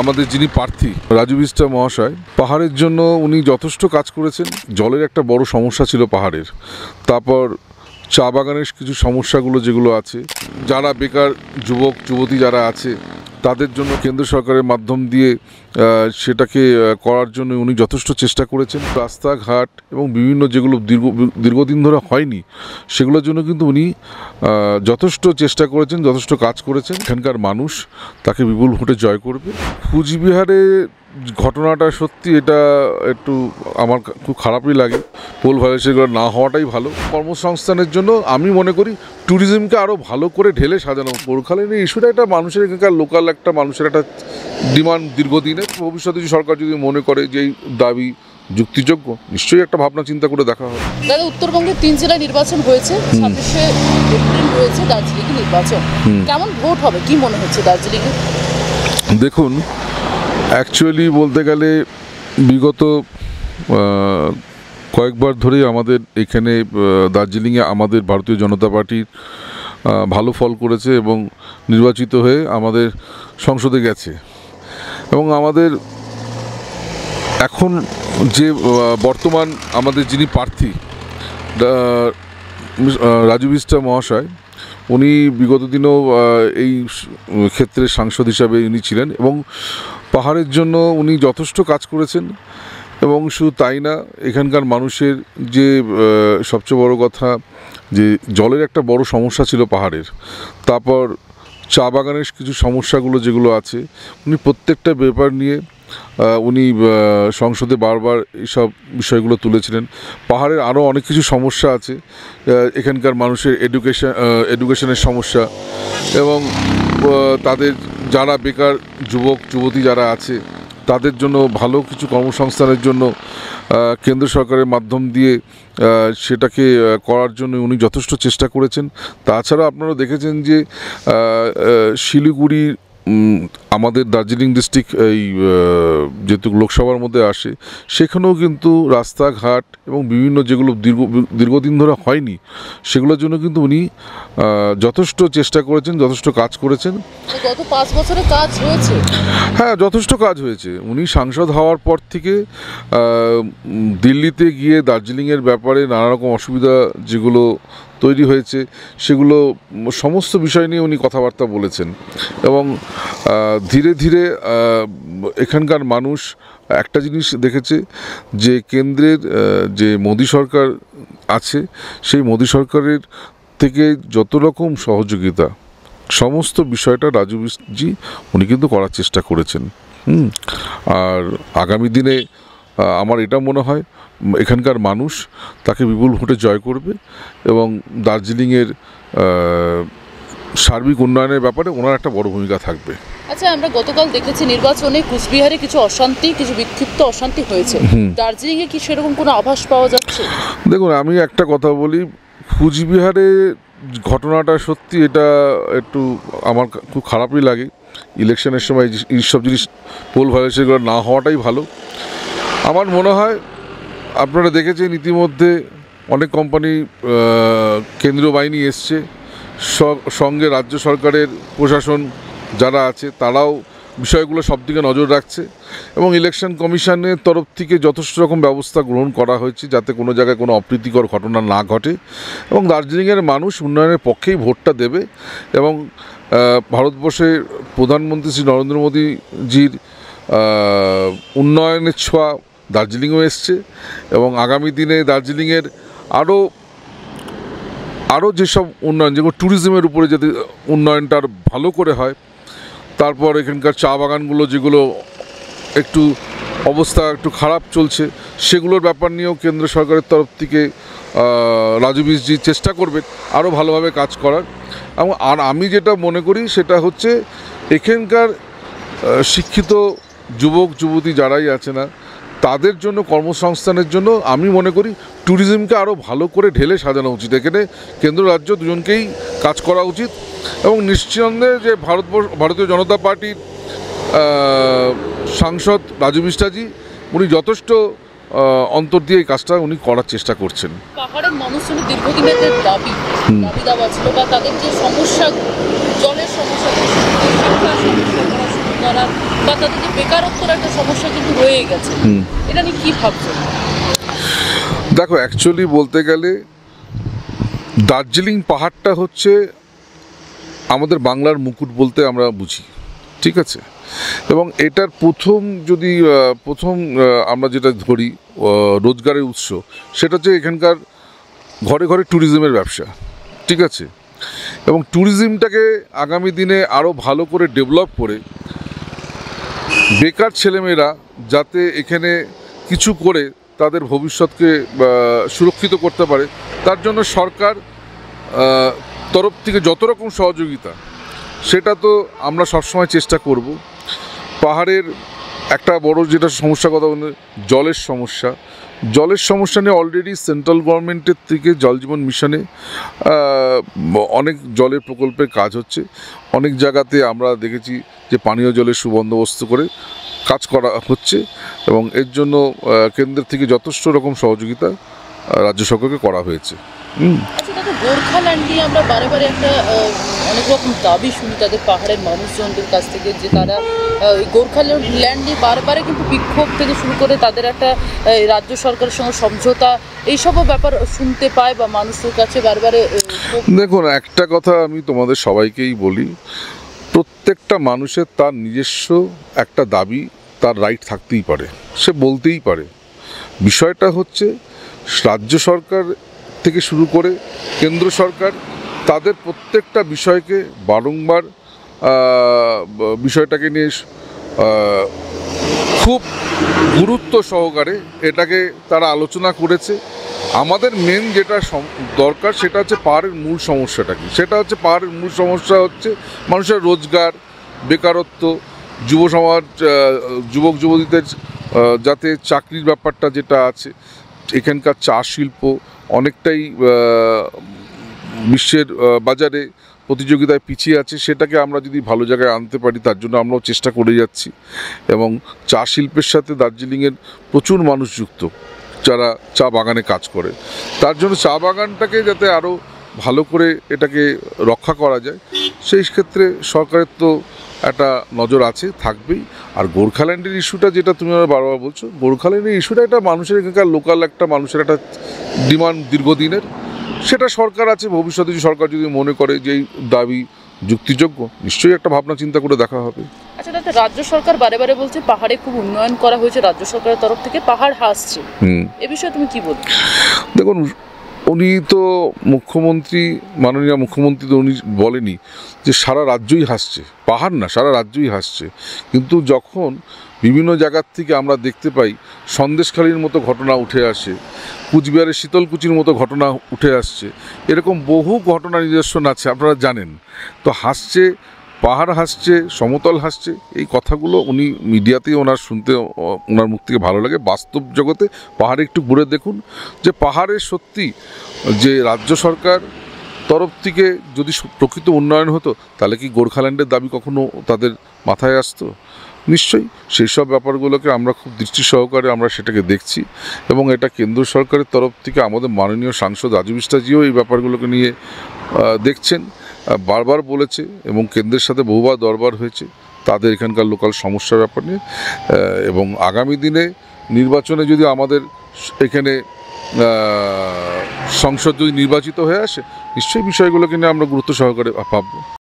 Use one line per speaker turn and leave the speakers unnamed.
আমাদের যিনি প্রার্থী রাজু বিস্টা মহাশয় পাহাড়ের জন্য উনি যথেষ্ট কাজ করেছেন জলের একটা বড় সমস্যা ছিল পাহাড়ের তারপর চা বাগানের কিছু সমস্যাগুলো যেগুলো আছে যারা বেকার যুবক যুবতী যারা আছে তাদের জন্য কেন্দ্র সরকারের মাধ্যম দিয়ে সেটাকে করার জন্য উনি যথেষ্ট চেষ্টা করেছেন রাস্তাঘাট এবং বিভিন্ন যেগুলো দীর্ঘ দীর্ঘদিন ধরে হয়নি সেগুলোর জন্য কিন্তু উনি যথেষ্ট চেষ্টা করেছেন যথেষ্ট কাজ করেছেন এখানকার মানুষ তাকে বিপুল ভোটে জয় করবে কুচবিহারে ঘটনাটা সত্যি এটা একটু আমার খুব খারাপই লাগে পোল ভাইরাসের না হওয়াটাই ভালো কর্মসংস্থানের জন্য আমি মনে করি ট্যুরিজমকে আরও ভালো করে ঢেলে সাজানো পৌরখালীন এই ইস্যুটা একটা মানুষের এখানকার লোকাল একটা মানুষের একটা ডিমান্ড দীর্ঘদিন চাইলে ভবিষ্যতে যদি সরকার যদি মনে করে যে দাবি যুক্তিযোগ্য নিশ্চয়ই একটা ভাবনা চিন্তা করে দেখা হবে দাদা উত্তরবঙ্গে তিন জেলায় নির্বাচন হয়েছে ছাব্বিশে এপ্রিল দার্জিলিং নির্বাচন কেমন ভোট হবে কি মনে হচ্ছে দার্জিলিং দেখুন অ্যাকচুয়ালি বলতে গেলে বিগত কয়েকবার ধরেই আমাদের এখানে দার্জিলিংয়ে আমাদের ভারতীয় জনতা পার্টির ভালো ফল করেছে এবং নির্বাচিত হয়ে আমাদের সংসদে গেছে এবং আমাদের এখন যে বর্তমান আমাদের যিনি প্রার্থী রাজীব ইস্টা মহাশয় উনি বিগত দিনও এই ক্ষেত্রে সাংসদ হিসাবে উনি ছিলেন এবং পাহাড়ের জন্য উনি যথেষ্ট কাজ করেছেন এবং শুধু তাই না এখানকার মানুষের যে সবচেয়ে বড় কথা যে জলের একটা বড় সমস্যা ছিল পাহাড়ের তারপর চা বাগানের কিছু সমস্যাগুলো যেগুলো আছে উনি প্রত্যেকটা ব্যাপার নিয়ে উনি সংসদে বারবার এইসব বিষয়গুলো তুলেছিলেন পাহাড়ের আরও অনেক কিছু সমস্যা আছে এখানকার মানুষের এডুকেশন এডুকেশনের সমস্যা এবং তাদের যারা বেকার যুবক যুবতী যারা আছে তাদের জন্য ভালো কিছু কর্মসংস্থানের জন্য কেন্দ্র সরকারের মাধ্যম দিয়ে সেটাকে করার জন্য উনি যথেষ্ট চেষ্টা করেছেন তাছাড়া আপনারা দেখেছেন যে শিলিগুড়ির আমাদের দার্জিলিং ডিস্ট্রিক্ট এই যেহেতু লোকসভার মধ্যে আসে সেখানেও কিন্তু রাস্তাঘাট এবং বিভিন্ন যেগুলো দীর্ঘ দীর্ঘদিন ধরে হয়নি সেগুলোর জন্য কিন্তু উনি যথেষ্ট চেষ্টা করেছেন যথেষ্ট কাজ করেছেন আচ্ছা, কাজ হয়েছে হ্যাঁ যথেষ্ট কাজ হয়েছে উনি সাংসদ হওয়ার পর থেকে দিল্লিতে গিয়ে দার্জিলিংয়ের ব্যাপারে নানা রকম অসুবিধা যেগুলো তৈরি হয়েছে সেগুলো সমস্ত বিষয় নিয়ে উনি কথাবার্তা বলেছেন এবং ধীরে ধীরে এখানকার মানুষ একটা জিনিস দেখেছে যে কেন্দ্রের যে মোদী সরকার আছে সেই মোদী সরকারের থেকে যত রকম সহযোগিতা সমস্ত বিষয়টা রাজু উনি কিন্তু করার চেষ্টা করেছেন আর আগামী দিনে আমার এটা মনে হয় এখানকার মানুষ তাকে বিপুল ভোটে জয় করবে এবং দার্জিলিংয়ের সার্বিক উন্নয়নের ব্যাপারে ওনার একটা বড় ভূমিকা থাকবে আচ্ছা আমরা গতকাল দেখেছি নির্বাচনে কুচবিহারে কিছু অশান্তি কিছু বিক্ষিপ্ত অশান্তি হয়েছে দার্জিলিংয়ে কি সেরকম কোনো আভাস পাওয়া যাচ্ছে দেখুন আমি একটা কথা বলি কুচবিহারে ঘটনাটা সত্যি এটা একটু আমার খুব খারাপই লাগে ইলেকশনের সময় এইসব জিনিস পোল ভায়োলেশনগুলো না হওয়াটাই ভালো আমার মনে হয় আপনারা দেখেছেন ইতিমধ্যে অনেক কোম্পানি কেন্দ্রীয় বাহিনী এসছে সঙ্গে রাজ্য সরকারের প্রশাসন যারা আছে তারাও বিষয়গুলো সব দিকে নজর রাখছে এবং ইলেকশন কমিশনের তরফ থেকে যথেষ্ট রকম ব্যবস্থা গ্রহণ করা হয়েছে যাতে কোনো জায়গায় কোনো অপ্রীতিকর ঘটনা না ঘটে এবং দার্জিলিংয়ের মানুষ উন্নয়নের পক্ষেই ভোটটা দেবে এবং ভারতবর্ষে প্রধানমন্ত্রী শ্রী নরেন্দ্র মোদীজির উন্নয়নের ছোঁয়া দার্জিলিংও এসছে এবং আগামী দিনে দার্জিলিংয়ের আরও আরও যেসব উন্নয়ন যেমন ট্যুরিজমের উপরে যদি উন্নয়নটা আর ভালো করে হয় তারপর এখানকার চা বাগানগুলো যেগুলো একটু অবস্থা একটু খারাপ চলছে সেগুলোর ব্যাপার নিয়েও কেন্দ্র সরকারের তরফ থেকে রাজু বিশজি চেষ্টা করবেন আরও ভালোভাবে কাজ করার এবং আর আমি যেটা মনে করি সেটা হচ্ছে এখানকার শিক্ষিত যুবক যুবতী যারাই আছে না তাদের জন্য কর্মসংস্থানের জন্য আমি মনে করি ট্যুরিজমকে আরও ভালো করে ঢেলে সাজানো উচিত এখানে কেন্দ্র রাজ্য দুজনকেই কাজ করা উচিত এবং নিশ্চন্দে যে ভারতবর্ষ ভারতীয় জনতা পার্টির সাংসদ রাজু মিষ্টাজি উনি যথেষ্ট অন্তর দিয়ে এই কাজটা উনি করার চেষ্টা করছেন পাহাড়ের মানুষজনের দীর্ঘদিনের দাবি দাবি ছিল বা তাদের যে সমস্যা জলের সমস্যা বা তাদের যে বেকারত্বর একটা সমস্যা কিন্তু রয়ে গেছে এটা নিয়ে ভাবছেন দেখো অ্যাকচুয়ালি বলতে গেলে দার্জিলিং পাহাড়টা হচ্ছে আমাদের বাংলার মুকুট বলতে আমরা বুঝি ঠিক আছে এবং এটার প্রথম যদি প্রথম আমরা যেটা ধরি রোজগারের উৎস সেটা হচ্ছে এখানকার ঘরে ঘরে ট্যুরিজমের ব্যবসা ঠিক আছে এবং ট্যুরিজমটাকে আগামী দিনে আরও ভালো করে ডেভেলপ করে বেকার ছেলেমেয়েরা যাতে এখানে কিছু করে তাদের ভবিষ্যৎকে সুরক্ষিত করতে পারে তার জন্য সরকার তরফ থেকে যত রকম সহযোগিতা সেটা তো আমরা সবসময় চেষ্টা করব পাহাড়ের একটা বড় যেটা সমস্যা কথা বলতে জলের সমস্যা জলের সমস্যা নিয়ে অলরেডি সেন্ট্রাল গভর্নমেন্টের থেকে জল জীবন মিশনে অনেক জলের প্রকল্পের কাজ হচ্ছে অনেক জায়গাতে আমরা দেখেছি যে পানীয় জলের সুবন্দোবস্ত করে কাজ করা হচ্ছে এবং এর জন্য কেন্দ্রের থেকে যথেষ্ট রকম সহযোগিতা রাজ্য সরকারকে করা হয়েছে আচ্ছা, আমরা বারে বারে একটা অনেক রকম দাবি শুনি তাদের পাহাড়ের মানুষজনদের কাছ থেকে তারা ওই গোর্খাল্যান্ড কিন্তু বিক্ষোভ থেকে শুরু করে তাদের একটা রাজ্য সরকারের সঙ্গে সমঝোতা এইসবও ব্যাপার শুনতে পায় বা মানুষের কাছে বারবারে দেখুন একটা কথা আমি তোমাদের সবাইকেই বলি প্রত্যেকটা মানুষের তার নিজস্ব একটা দাবি তার রাইট থাকতেই পারে সে বলতেই পারে বিষয়টা হচ্ছে রাজ্য সরকার থেকে শুরু করে কেন্দ্র সরকার তাদের প্রত্যেকটা বিষয়কে বারংবার বিষয়টাকে নিয়ে খুব গুরুত্ব সহকারে এটাকে তারা আলোচনা করেছে আমাদের মেন যেটা দরকার সেটা হচ্ছে পাহাড়ের মূল সমস্যাটা কি সেটা হচ্ছে পাহাড়ের মূল সমস্যা হচ্ছে মানুষের রোজগার বেকারত্ব যুব সমাজ যুবক যুবতীদের যাতে চাকরির ব্যাপারটা যেটা আছে এখানকার চা শিল্প অনেকটাই বিশ্বের বাজারে প্রতিযোগিতায় পিছিয়ে আছে সেটাকে আমরা যদি ভালো জায়গায় আনতে পারি তার জন্য আমরাও চেষ্টা করে যাচ্ছি এবং চা শিল্পের সাথে দার্জিলিংয়ের প্রচুর মানুষ যুক্ত যারা চা বাগানে কাজ করে তার জন্য চা বাগানটাকে যাতে আরও ভালো করে এটাকে রক্ষা করা যায় সেই ক্ষেত্রে সরকারের তো একটা নজর আছে থাকবেই আর গোর্খাল্যান্ডের ইস্যুটা যেটা তুমি আমার বারবার বলছো গোর্খাল্যান্ডের ইস্যুটা একটা মানুষের এখানকার লোকাল একটা মানুষের একটা ডিমান্ড দীর্ঘদিনের সেটা সরকার আছে ভবিষ্যতে যে সরকার যদি মনে করে যে দাবি যুক্তিযোগ্য নিশ্চয়ই একটা ভাবনা চিন্তা করে দেখা হবে আচ্ছা রাজ্য সরকার বারে বারে বলছে পাহাড়ে খুব উন্নয়ন করা হয়েছে রাজ্য সরকারের তরফ থেকে পাহাড় হাসছে এ বিষয়ে তুমি কি বলছো দেখুন উনি তো মুখ্যমন্ত্রী মাননীয় মুখ্যমন্ত্রী তো উনি বলেনি যে সারা রাজ্যই হাসছে পাহাড় না সারা রাজ্যই হাসছে কিন্তু যখন বিভিন্ন জায়গার থেকে আমরা দেখতে পাই সন্দেশখালীর মতো ঘটনা উঠে আসে কুচবিহারের শীতলকুচির মতো ঘটনা উঠে আসছে এরকম বহু ঘটনা নিদর্শন আছে আপনারা জানেন তো হাসছে পাহাড় হাসছে সমতল হাসছে এই কথাগুলো উনি মিডিয়াতেই ওনার শুনতে ওনার মুখ থেকে ভালো লাগে বাস্তব জগতে পাহাড়ে একটু ঘুরে দেখুন যে পাহাড়ে সত্যি যে রাজ্য সরকার তরফ থেকে যদি প্রকৃত উন্নয়ন হতো তাহলে কি গোর্খাল্যান্ডের দাবি কখনো তাদের মাথায় আসতো নিশ্চয়ই সেই সব ব্যাপারগুলোকে আমরা খুব দৃষ্টি সহকারে আমরা সেটাকে দেখছি এবং এটা কেন্দ্র সরকারের তরফ থেকে আমাদের মাননীয় সাংসদ রাজু বিস্তাজিও এই ব্যাপারগুলোকে নিয়ে দেখছেন বারবার বলেছে এবং কেন্দ্রের সাথে বহুবার দরবার হয়েছে তাদের এখানকার লোকাল সমস্যার নিয়ে এবং আগামী দিনে নির্বাচনে যদি আমাদের এখানে সংসদ যদি নির্বাচিত হয়ে আসে নিশ্চয়ই বিষয়গুলোকে নিয়ে আমরা গুরুত্ব সহকারে ভাববো